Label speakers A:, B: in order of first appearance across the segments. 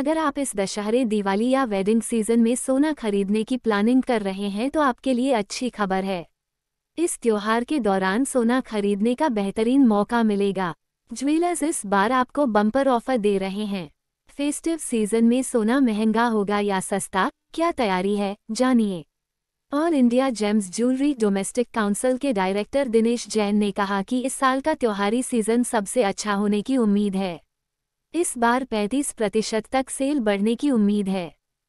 A: अगर आप इस दशहरे दिवाली या वेडिंग सीजन में सोना खरीदने की प्लानिंग कर रहे हैं तो आपके लिए अच्छी खबर है इस त्योहार के दौरान सोना खरीदने का बेहतरीन मौका मिलेगा ज्वेलर्स इस बार आपको बम्पर ऑफर दे रहे हैं फेस्टिव सीजन में सोना महंगा होगा या सस्ता क्या तैयारी है जानिए all India gems jewellery domestic council के डायरेक्टर दिनेश जैन ने कहा कि इस साल का त्योहारी सीजन सबसे अच्छा होने की उम्मीद है इस बार 35 प्रतिशत तक सेल बढ़ने की उम्मीद है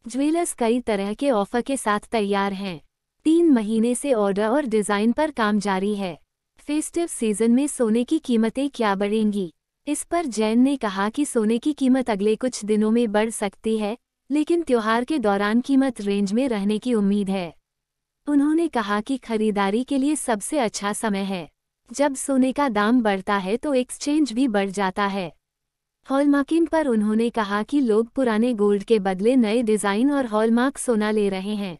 A: ज्वेलर्स कई तरह के ऑफर के साथ तैयार हैं तीन महीने से ऑर्डर और डिज़ाइन पर काम जारी है फेस्टिव सीजन में सोने की कीमतें क्या बढ़ेंगी इस पर जैन ने कहा कि सोने की कीमत अगले कुछ दिनों में बढ़ सकती है लेकिन त्योहार के दौरान कीमत रेंज में रहने की उम्मीद है उन्होंने कहा कि खरीदारी के लिए सबसे अच्छा समय है जब सोने का दाम बढ़ता है तो एक्सचेंज भी बढ़ जाता है हॉलमार्किंग पर उन्होंने कहा कि लोग पुराने गोल्ड के बदले नए डिज़ाइन और हॉलमार्क सोना ले रहे हैं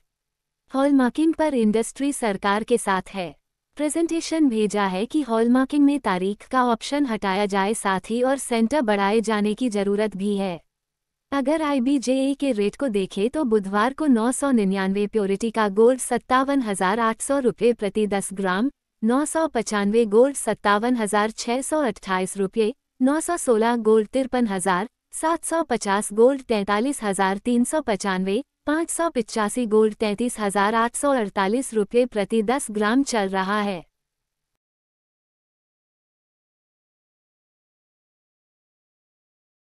A: हॉलमार्किंग पर इंडस्ट्री सरकार के साथ है प्रेजेंटेशन भेजा है कि हॉलमार्किंग में तारीख का ऑप्शन हटाया जाए साथ ही और सेंटर बढ़ाए जाने की जरूरत भी है अगर आईबीजे के रेट को देखें तो बुधवार को नौ सौ निन्यानवे प्योरिटी का गोल्ड सत्तावन हज़ार आठ सौ रुपये प्रति दस ग्राम नौ सौ पचानवे गोल्ड सत्तावन हज़ार छः सौ अट्ठाईस रुपये 916 गोल्ड तिरपन हजार सात सौ पचास गोल्ड तैंतालीस हजार तीन सौ पचानवे पाँच सौ पिचासी गोल्ड तैंतीस हजार आठ सौ अड़तालीस रुपये प्रति दस ग्राम चल रहा है